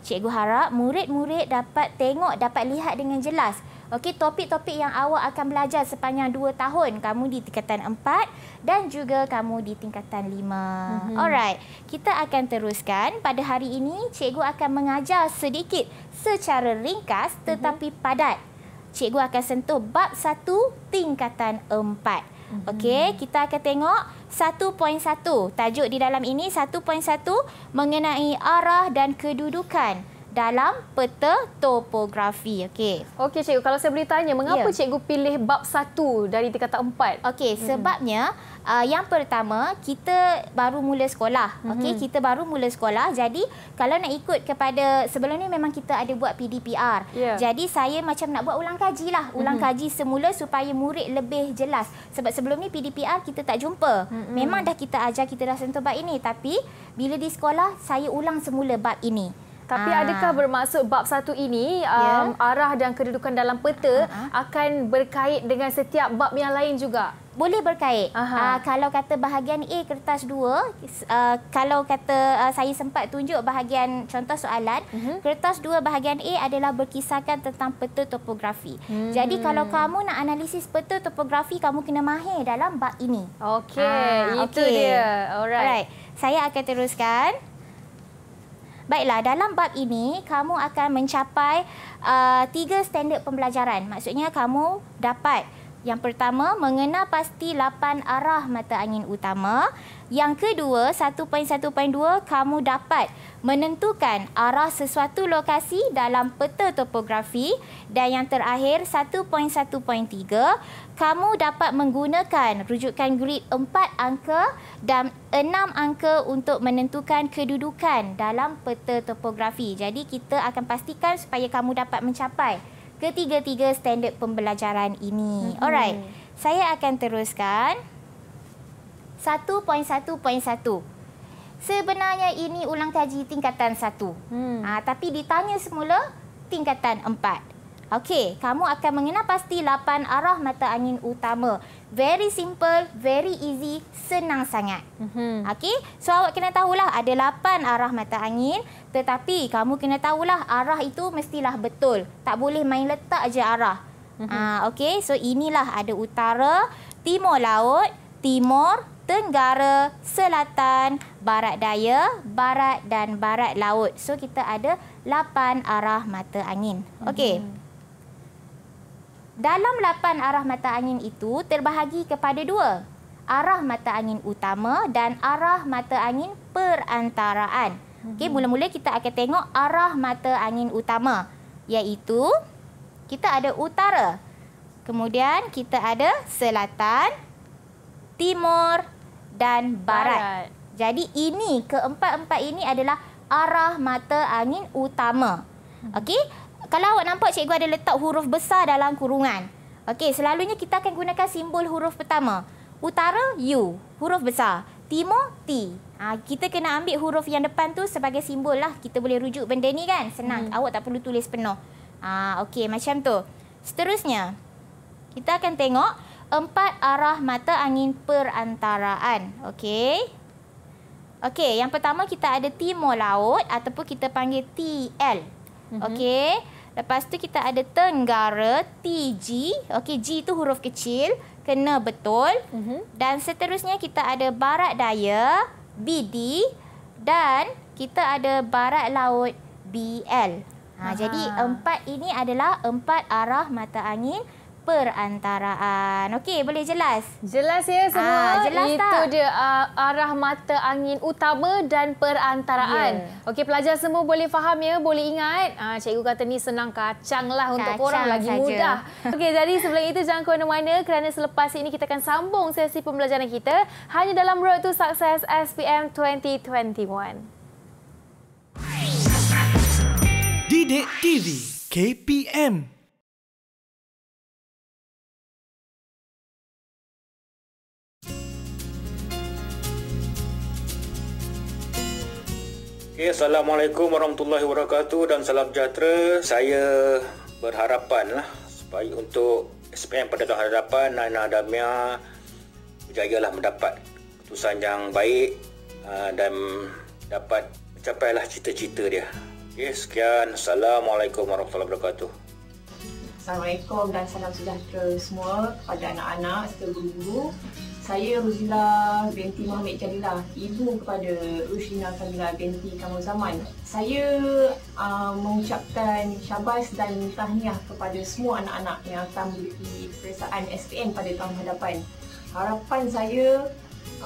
Cikgu harap murid-murid dapat tengok, dapat lihat dengan jelas Okey, topik-topik yang awak akan belajar sepanjang 2 tahun kamu di tingkatan 4 dan juga kamu di tingkatan 5. Mm-hmm. Alright. Kita akan teruskan. Pada hari ini cikgu akan mengajar sedikit secara ringkas mhm. tetapi mm-hmm. padat. Cikgu akan sentuh bab 1 tingkatan 4. Mhm. Okey, kita akan tengok 1.1. Tajuk di dalam ini 1.1 mengenai arah dan kedudukan dalam peta topografi. Okey. Okey cikgu, kalau saya boleh tanya, mengapa yeah. cikgu pilih bab satu dari tingkatan empat? Okey, mm -hmm. sebabnya uh, yang pertama, kita baru mula sekolah. Mm -hmm. Okey, kita baru mula sekolah. Jadi, kalau nak ikut kepada, sebelum ni memang kita ada buat PDPR. Yeah. Jadi, saya macam nak buat ulang kaji lah. Ulang mm -hmm. kaji semula supaya murid lebih jelas. Sebab sebelum ni PDPR kita tak jumpa. Mm -hmm. Memang dah kita ajar, kita dah sentuh bab ini. Tapi, bila di sekolah, saya ulang semula bab ini. Tapi ha. adakah bermaksud bab satu ini ya. um, arah dan kedudukan dalam peta uh-huh. akan berkait dengan setiap bab yang lain juga? Boleh berkait. Uh, kalau kata bahagian A kertas 2, uh, kalau kata uh, saya sempat tunjuk bahagian contoh soalan, uh-huh. kertas 2 bahagian A adalah berkisahkan tentang peta topografi. Hmm. Jadi kalau kamu nak analisis peta topografi, kamu kena mahir dalam bab ini. Okey, itu okay. dia. Alright. Alright. Saya akan teruskan. Baiklah, dalam bab ini kamu akan mencapai uh, tiga standard pembelajaran. Maksudnya kamu dapat yang pertama, mengenal pasti 8 arah mata angin utama. Yang kedua, 1.1.2, kamu dapat menentukan arah sesuatu lokasi dalam peta topografi. Dan yang terakhir, 1.1.3, kamu dapat menggunakan rujukan grid 4 angka dan 6 angka untuk menentukan kedudukan dalam peta topografi. Jadi, kita akan pastikan supaya kamu dapat mencapai ketiga-tiga standard pembelajaran ini. Mm-hmm. Alright. Saya akan teruskan. 1.1.1. Sebenarnya ini ulang kaji tingkatan 1. Hmm. Ha, tapi ditanya semula tingkatan 4. Okey, kamu akan mengenal pasti lapan arah mata angin utama. Very simple, very easy, senang sangat. Mm-hmm. Okey, so awak kena tahulah ada lapan arah mata angin. Tetapi kamu kena tahulah arah itu mestilah betul. Tak boleh main letak aja arah. Mm-hmm. Uh, Okey, so inilah ada utara, timur laut, timur, tenggara, selatan, barat daya, barat dan barat laut. So kita ada lapan arah mata angin. Okey. Mm-hmm. Dalam lapan arah mata angin itu terbahagi kepada dua. Arah mata angin utama dan arah mata angin perantaraan. Okey, hmm. mula-mula kita akan tengok arah mata angin utama. Iaitu, kita ada utara. Kemudian, kita ada selatan, timur dan barat. barat. Jadi, ini keempat-empat ini adalah arah mata angin utama. Hmm. Okey kalau awak nampak cikgu ada letak huruf besar dalam kurungan. Okey, selalunya kita akan gunakan simbol huruf pertama. Utara, U. Huruf besar. Timur, T. Ha, kita kena ambil huruf yang depan tu sebagai simbol lah. Kita boleh rujuk benda ni kan. Senang. Hmm. Awak tak perlu tulis penuh. Ha, Okey, macam tu. Seterusnya, kita akan tengok empat arah mata angin perantaraan. Okey. Okey, yang pertama kita ada timur laut ataupun kita panggil TL. Mm-hmm. Lepas tu kita ada tenggara, TG. Okey, G tu huruf kecil. Kena betul. Uh-huh. Dan seterusnya kita ada barat daya, BD. Dan kita ada barat laut, BL. Ha, jadi empat ini adalah empat arah mata angin perantaraan. Okey, boleh jelas? Jelas ya semua. Aa, ah, jelas Itu tak? dia uh, arah mata angin utama dan perantaraan. Yeah. Okey, pelajar semua boleh faham ya, boleh ingat. Uh, cikgu kata ni senang kacang lah kacang untuk korang lagi sahaja. mudah. Okey, jadi sebelum itu jangan ke mana-mana kerana selepas ini kita akan sambung sesi pembelajaran kita hanya dalam Road to Success SPM 2021. Didik TV KPM Okay, Assalamualaikum warahmatullahi wabarakatuh dan salam sejahtera. Saya berharapanlah supaya untuk SPM pada tahun hadapan Naina Damia berjaya lah mendapat keputusan yang baik ah, dan dapat mencapailah cita-cita dia. Okay, sekian. Assalamualaikum warahmatullahi wabarakatuh. Assalamualaikum dan salam sejahtera semua kepada anak-anak serta guru-guru saya Ruzila binti Muhammad Jalilah, ibu kepada Rushina Kalila binti Kamu Zaman. Saya uh, mengucapkan syabas dan tahniah kepada semua anak-anak yang akan memiliki perasaan SPM pada tahun hadapan. Harapan saya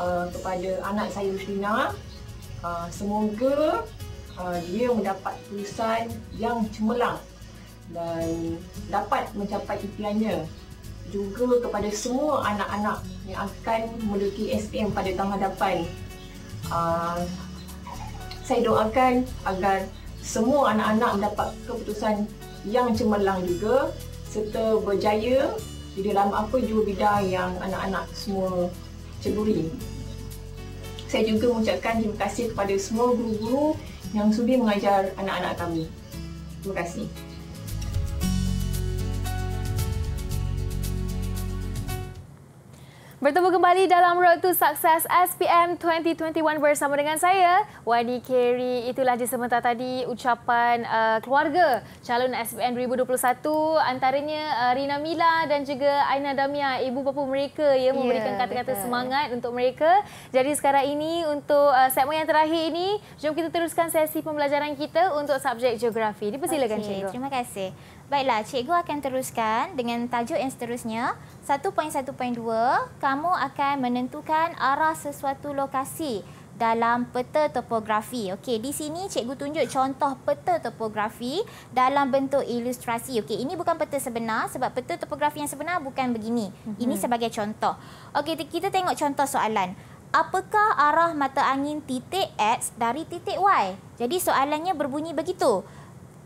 uh, kepada anak saya Rushina, uh, ah, semoga uh, dia mendapat tulisan yang cemerlang dan dapat mencapai impiannya. Juga kepada semua anak-anak yang akan memiliki SPM pada tahun hadapan. Uh, ah, saya doakan agar semua anak-anak mendapat keputusan yang cemerlang juga serta berjaya di dalam apa juga bidang yang anak-anak semua ceburi. Saya juga mengucapkan terima kasih kepada semua guru-guru yang sudi mengajar anak-anak kami. Terima kasih. Bertemu kembali dalam Road to Success SPM 2021 bersama dengan saya, Wani Keri. Itulah di sementara tadi ucapan uh, keluarga calon SPM 2021 antaranya uh, Rina Mila dan juga Aina Damia, ibu bapa mereka ya memberikan kata-kata betul. semangat untuk mereka. Jadi sekarang ini untuk uh, segmen yang terakhir ini, jom kita teruskan sesi pembelajaran kita untuk subjek geografi. Dipersilakan okay, cikgu. Terima kasih. Baiklah, cikgu akan teruskan dengan tajuk yang seterusnya. 1.1.2, kamu akan menentukan arah sesuatu lokasi dalam peta topografi. Okey, di sini cikgu tunjuk contoh peta topografi dalam bentuk ilustrasi. Okey, ini bukan peta sebenar sebab peta topografi yang sebenar bukan begini. Mhm. Ini sebagai contoh. Okey, kita tengok contoh soalan. Apakah arah mata angin titik X dari titik Y? Jadi soalannya berbunyi begitu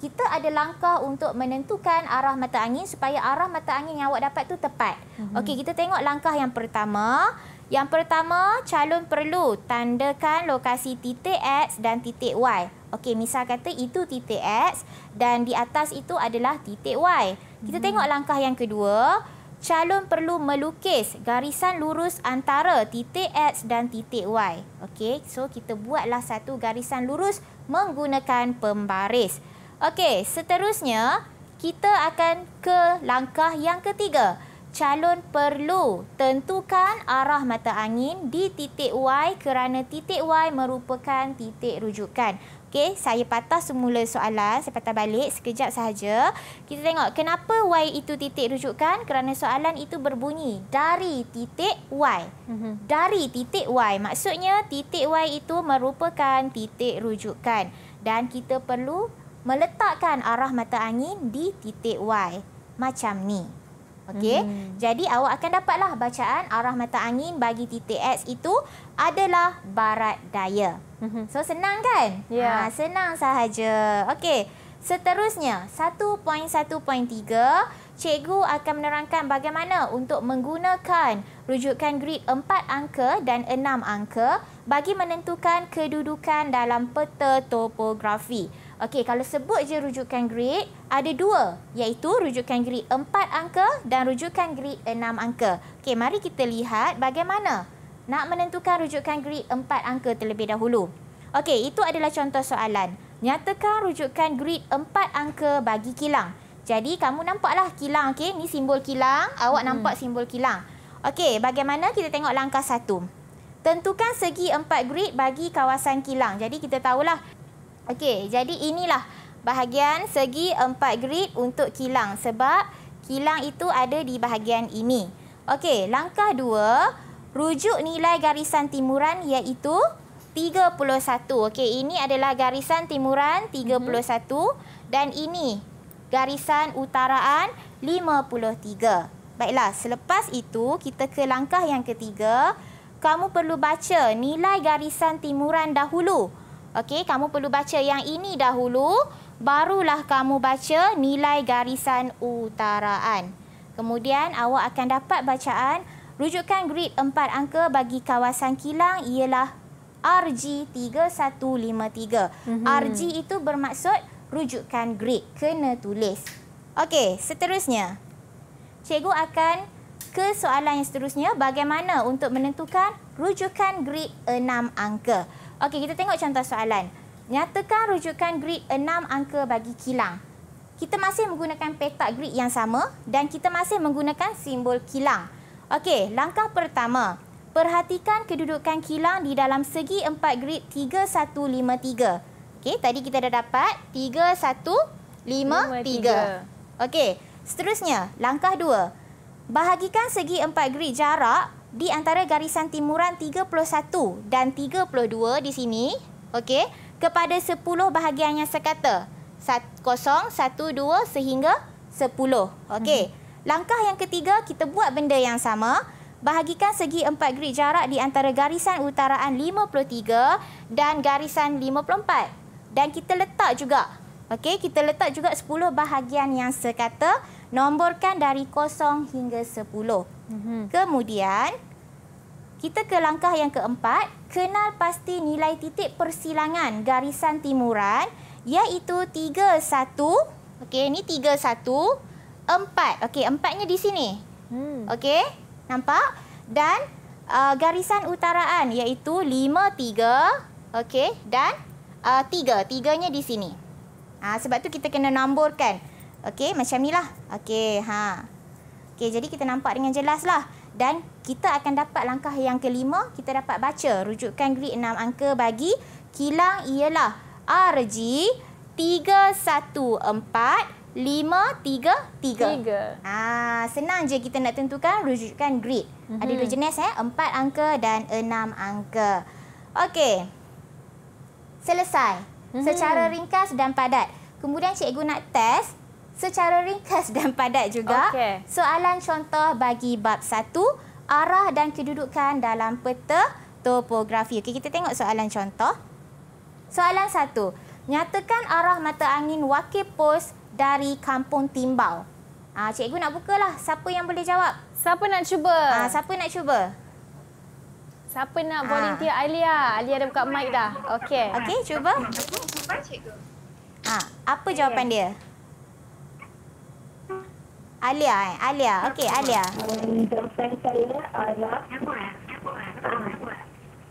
kita ada langkah untuk menentukan arah mata angin supaya arah mata angin yang awak dapat tu tepat. Mm-hmm. Okey, kita tengok langkah yang pertama. Yang pertama, calon perlu tandakan lokasi titik X dan titik Y. Okey, misal kata itu titik X dan di atas itu adalah titik Y. Kita mm-hmm. tengok langkah yang kedua. Calon perlu melukis garisan lurus antara titik X dan titik Y. Okey, so kita buatlah satu garisan lurus menggunakan pembaris. Okey, seterusnya kita akan ke langkah yang ketiga. Calon perlu tentukan arah mata angin di titik Y kerana titik Y merupakan titik rujukan. Okey, saya patah semula soalan. Saya patah balik sekejap sahaja. Kita tengok kenapa Y itu titik rujukan kerana soalan itu berbunyi dari titik Y. Mhm. Dari titik Y. Maksudnya titik Y itu merupakan titik rujukan. Dan kita perlu meletakkan arah mata angin di titik Y. Macam ni. Okey. Hmm. Jadi awak akan dapatlah bacaan arah mata angin bagi titik X itu adalah barat daya. Hmm. So senang kan? Ya. Yeah. Ha, senang sahaja. Okey. Seterusnya 1.1.3 Cikgu akan menerangkan bagaimana untuk menggunakan rujukan grid 4 angka dan 6 angka bagi menentukan kedudukan dalam peta topografi. Okey, kalau sebut je rujukan grade, ada dua iaitu rujukan grade empat angka dan rujukan grade enam angka. Okey, mari kita lihat bagaimana nak menentukan rujukan grade empat angka terlebih dahulu. Okey, itu adalah contoh soalan. Nyatakan rujukan grade empat angka bagi kilang. Jadi, kamu nampaklah kilang. Okey, ni simbol kilang. Awak hmm. nampak simbol kilang. Okey, bagaimana kita tengok langkah satu. Tentukan segi empat grid bagi kawasan kilang. Jadi, kita tahulah Okey, jadi inilah bahagian segi empat grid untuk kilang sebab kilang itu ada di bahagian ini. Okey, langkah dua, rujuk nilai garisan timuran iaitu 31. Okey, ini adalah garisan timuran 31 hmm. dan ini garisan utaraan 53. Baiklah, selepas itu kita ke langkah yang ketiga. Kamu perlu baca nilai garisan timuran dahulu. Okey, kamu perlu baca yang ini dahulu, barulah kamu baca nilai garisan utaraan. Kemudian awak akan dapat bacaan, rujukan grid empat angka bagi kawasan kilang ialah RG3153. Mm-hmm. RG itu bermaksud rujukan grid, kena tulis. Okey, seterusnya. Cikgu akan ke soalan yang seterusnya, bagaimana untuk menentukan rujukan grid enam angka? Okey, kita tengok contoh soalan. Nyatakan rujukan grid 6 angka bagi kilang. Kita masih menggunakan petak grid yang sama dan kita masih menggunakan simbol kilang. Okey, langkah pertama. Perhatikan kedudukan kilang di dalam segi empat grid 3153. Okey, tadi kita dah dapat 3153. Okey, seterusnya langkah dua, Bahagikan segi empat grid jarak di antara garisan timuran 31 dan 32 di sini, okey, kepada 10 bahagian yang sekata. 0, 1, 2 sehingga 10. Okey. Hmm. Langkah yang ketiga, kita buat benda yang sama. Bahagikan segi empat grid jarak di antara garisan utaraan 53 dan garisan 54. Dan kita letak juga, okey, kita letak juga 10 bahagian yang sekata. Nomborkan dari kosong hingga sepuluh. Mm-hmm. Kemudian kita ke langkah yang keempat, kenal pasti nilai titik persilangan garisan timuran iaitu tiga satu. Okey, ini tiga satu empat. Okey, empatnya di sini. Hmm. Okey, nampak? Dan uh, garisan utaraan iaitu lima tiga. Okey, dan uh, 3. Tiganya di sini. Ha, sebab tu kita kena nomborkan. Okey, macam ni lah. Okey, ha. Okey, jadi kita nampak dengan jelas lah. Dan kita akan dapat langkah yang kelima. Kita dapat baca. Rujukkan grid enam angka bagi kilang ialah RG 314533. Ha, senang je kita nak tentukan rujukkan grid. Mm -hmm. Ada mhm. dua jenis eh. Empat angka dan enam angka. Okey. Selesai. Mm -hmm. Secara ringkas dan padat. Kemudian cikgu nak test secara ringkas [LAUGHS] dan padat juga. Okay. Soalan contoh bagi bab satu arah dan kedudukan dalam peta topografi. Okey, kita tengok soalan contoh. Soalan satu nyatakan arah mata angin wakil pos dari Kampung Timbal. ha, ah, cikgu nak buka lah. Siapa yang boleh jawab? Siapa nak cuba? ha, siapa nak cuba? Siapa nak ah. volunteer ha. Alia? Alia dah buka mic dah. Okey. Okey, cuba. Ah, ha, apa jawapan dia? Okay. Alia eh. Alia. Okey, Alia. Girlfriend saya adalah...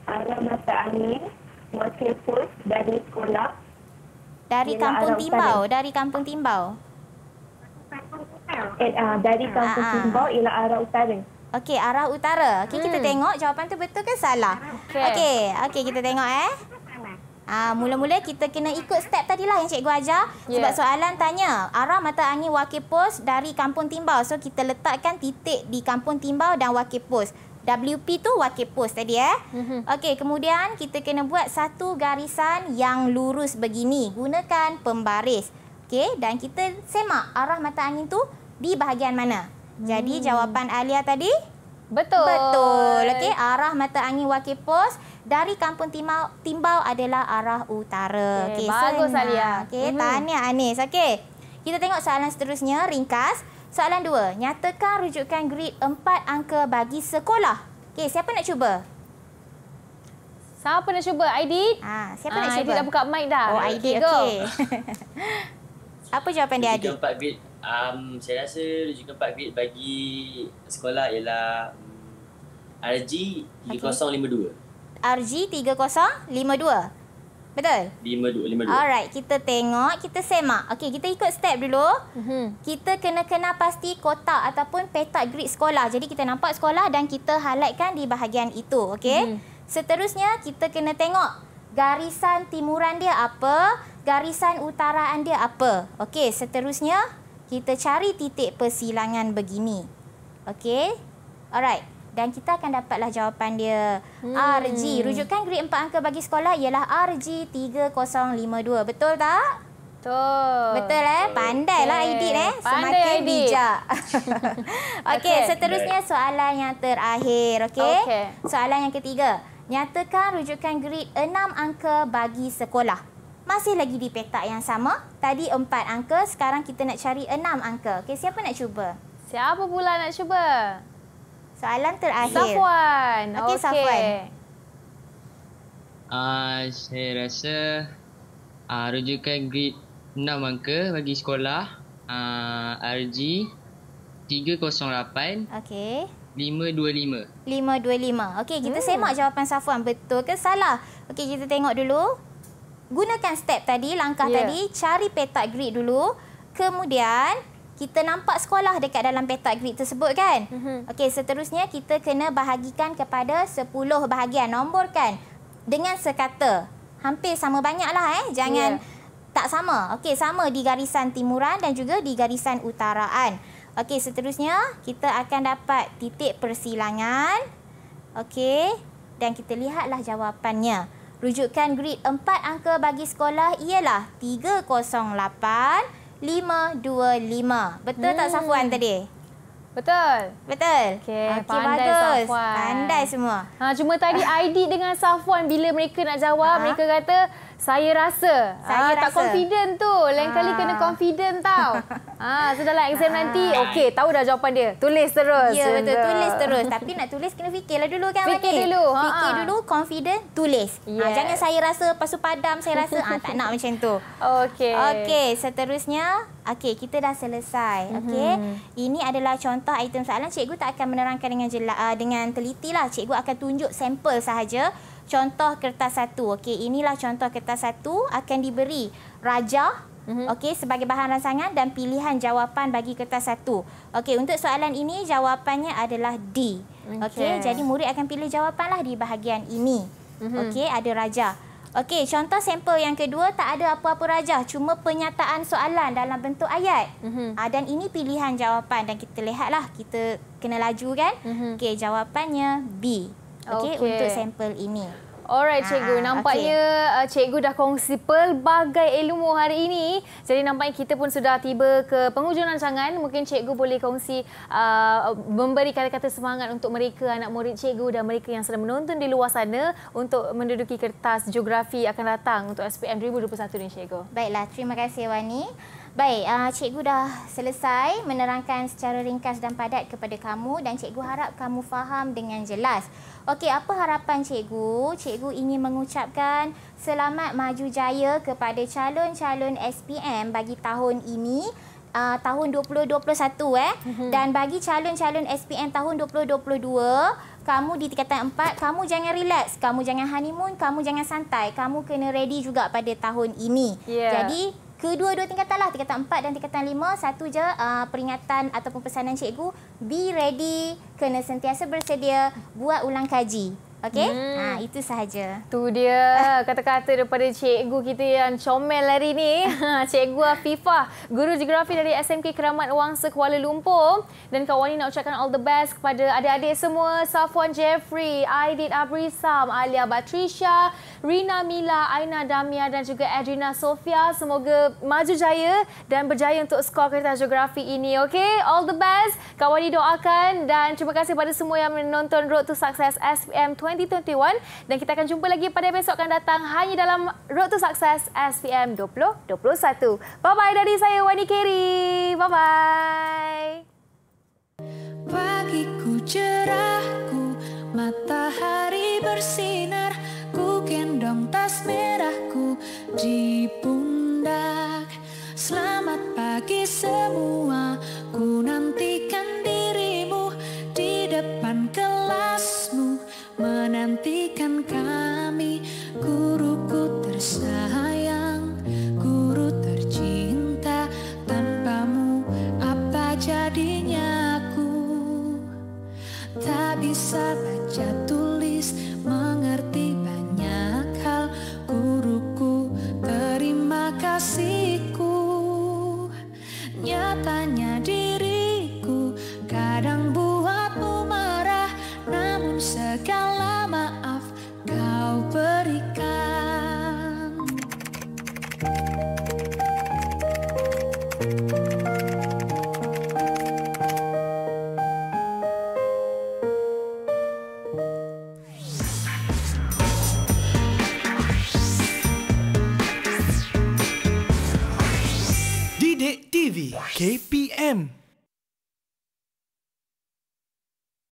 Ada mata angin, wakil pos dari sekolah. Dari Kampung Timbau? Dari Kampung Timbau? Eh, ah, dari ah, Kampung ah, Timbau ialah arah utara. Okey, arah utara. Okey, kita hmm. tengok jawapan tu betul ke salah? Okey, okey kita tengok eh. Ah, mula-mula kita kena ikut step tadi lah yang cikgu ajar. Yeah. Sebab ya. soalan tanya, arah mata angin wakil pos dari kampung timbau. So, kita letakkan titik di kampung timbau dan wakil pos. WP tu wakil pos tadi eh. Mhm. Okey, kemudian kita kena buat satu garisan yang lurus begini. Gunakan pembaris. Okey, dan kita semak arah mata angin tu di bahagian mana. Jadi, hmm. jawapan Alia tadi? Betul. Betul. Okey, arah mata angin wakil pos dari kampung Timbal Timbau adalah arah utara. Okey, okay, bagus senang. Alia. Okey, mm-hmm. tahniah Anis. Okey. Kita tengok soalan seterusnya ringkas. Soalan dua. Nyatakan rujukan grid empat angka bagi sekolah. Okey, siapa nak cuba? Siapa nak cuba? Aidit? Ah, ha, siapa ha, nak ah, cuba? Aidit dah buka mic dah. Oh, Aidit. Okey. Okay. [LAUGHS] Apa jawapan dia Aidit? empat grid. Um, saya rasa rujukan empat grid bagi sekolah ialah RG 3052. Okay. RG3052. Betul? 52, 52. Alright, kita tengok, kita semak. Okey, kita ikut step dulu. Mm-hmm. Kita kena kena pasti kotak ataupun petak grid sekolah. Jadi kita nampak sekolah dan kita highlightkan di bahagian itu, okey? Mm-hmm. Seterusnya kita kena tengok garisan timuran dia apa, garisan utaraan dia apa. Okey, seterusnya kita cari titik persilangan begini. Okey? Alright dan kita akan dapatlah jawapan dia. Hmm. RG. Rujukan grade 4 angka bagi sekolah ialah RG3052. Betul tak? Betul. Betul eh? Pandai okay. Aidit eh? Pandai Semakin Aidit. bijak. [LAUGHS] [LAUGHS] Okey, okay. seterusnya soalan yang terakhir. Okey? Okay. Soalan yang ketiga. Nyatakan rujukan grade 6 angka bagi sekolah. Masih lagi di petak yang sama. Tadi 4 angka, sekarang kita nak cari 6 angka. Okey, siapa nak cuba? Siapa pula nak cuba? Soalan terakhir. Safwan. Okey, okay. Safwan. Uh, saya rasa uh, rujukan grid 6 angka bagi sekolah uh, RG 308 okay. 525 525 Okey kita hmm. semak jawapan Safwan betul ke salah Okey kita tengok dulu Gunakan step tadi langkah yeah. tadi cari petak grid dulu Kemudian kita nampak sekolah dekat dalam petak grid tersebut kan? Mm -hmm. Okey, seterusnya kita kena bahagikan kepada 10 bahagian nombor kan? Dengan sekata. Hampir sama banyaklah eh. Jangan yeah. tak sama. Okey, sama di garisan timuran dan juga di garisan utaraan. Okey, seterusnya kita akan dapat titik persilangan. Okey, dan kita lihatlah jawapannya. Rujukan grid 4 angka bagi sekolah ialah 308 525. Betul hmm. tak Safuan tadi? Betul. Betul. Okey, okay, pandai bagus. Safuan. Pandai semua. Ha, cuma tadi ID dengan Safuan bila mereka nak jawab, ha? mereka kata saya rasa. Saya ah, rasa. Tak confident tu. Lain ah. kali kena ah. confident tau. [LAUGHS] ah, so dalam exam ah. nanti, okey, tahu dah jawapan dia. Tulis terus. Ya, betul. Tulis terus. [LAUGHS] Tapi nak tulis, kena fikirlah dulu kan, Fikir Manis. dulu. Ha -ha. Fikir dulu, confident, tulis. Ah, yes. Ah, jangan saya rasa pasu padam, saya rasa ah, tak nak macam tu. Okey. Okey, seterusnya. Okey, kita dah selesai. Mhm. Okey. Mm -hmm. Ini adalah contoh item soalan. Cikgu tak akan menerangkan dengan jelas uh, ah, dengan telitilah. Cikgu akan tunjuk sampel sahaja contoh kertas satu. Okey, inilah contoh kertas satu akan diberi raja mhm. Okey sebagai bahan rangsangan dan pilihan jawapan bagi kertas satu. Okey untuk soalan ini jawapannya adalah D. Okey okay, jadi murid akan pilih jawapanlah di bahagian ini. Mm-hmm. Okey ada raja. Okey contoh sampel yang kedua tak ada apa-apa raja cuma penyataan soalan dalam bentuk ayat. Mm-hmm. Ah, dan ini pilihan jawapan dan kita lihatlah kita kena laju kan. Mm-hmm. Okey jawapannya B okey okay. untuk sampel ini. Alright cikgu, ha, nampaknya okay. Uh, cikgu dah kongsi pelbagai ilmu hari ini. Jadi nampaknya kita pun sudah tiba ke penghujung rancangan. Mungkin cikgu boleh kongsi uh, memberi kata-kata semangat untuk mereka anak murid cikgu dan mereka yang sedang menonton di luar sana untuk menduduki kertas geografi akan datang untuk SPM 2021 ini cikgu. Baiklah, terima kasih Wani. Baik, uh, cikgu dah selesai menerangkan secara ringkas dan padat kepada kamu dan cikgu harap kamu faham dengan jelas. Okey, apa harapan cikgu? Cikgu ingin mengucapkan selamat maju jaya kepada calon-calon SPM bagi tahun ini. Uh, tahun 2021 eh mhm. dan bagi calon-calon SPM tahun 2022 kamu di tingkatan empat, kamu jangan relax kamu jangan honeymoon kamu jangan santai kamu kena ready juga pada tahun ini yeah. jadi kedua-dua tingkatan lah tingkatan empat dan tingkatan lima satu je uh, peringatan ataupun pesanan cikgu be ready kena sentiasa bersedia buat ulang kaji Okey? Hmm. Ha, itu sahaja. Tu dia kata-kata daripada cikgu kita yang comel hari ni. [LAUGHS] Cikgu Afifah, guru geografi dari SMK Keramat Wangsa Kuala Lumpur. Dan kawan ni nak ucapkan all the best kepada adik-adik semua. Safwan Jeffrey, Aidit Abrisam, Alia Patricia, Rina Mila, Aina Damia dan juga Adrina Sofia. Semoga maju jaya dan berjaya untuk skor kereta geografi ini. Okey? All the best. Kawan didoakan dan terima kasih kepada semua yang menonton Road to Success SPM 2021 dan kita akan jumpa lagi pada besok akan datang hanya dalam Road to Success SPM 2021. Bye-bye dari saya Wani Keri. Bye-bye. Pagiku cerahku, matahari bersinar, ku gendong tas merahku di pundak. Selamat pagi semua. Ku nantikan dirimu di depan kelasmu Menantikan kami guruku tersayang Guru tercinta tanpamu apa jadinya aku Tak bisa baca tulis mengerti banyak hal Guruku terima kasihku Nyatanya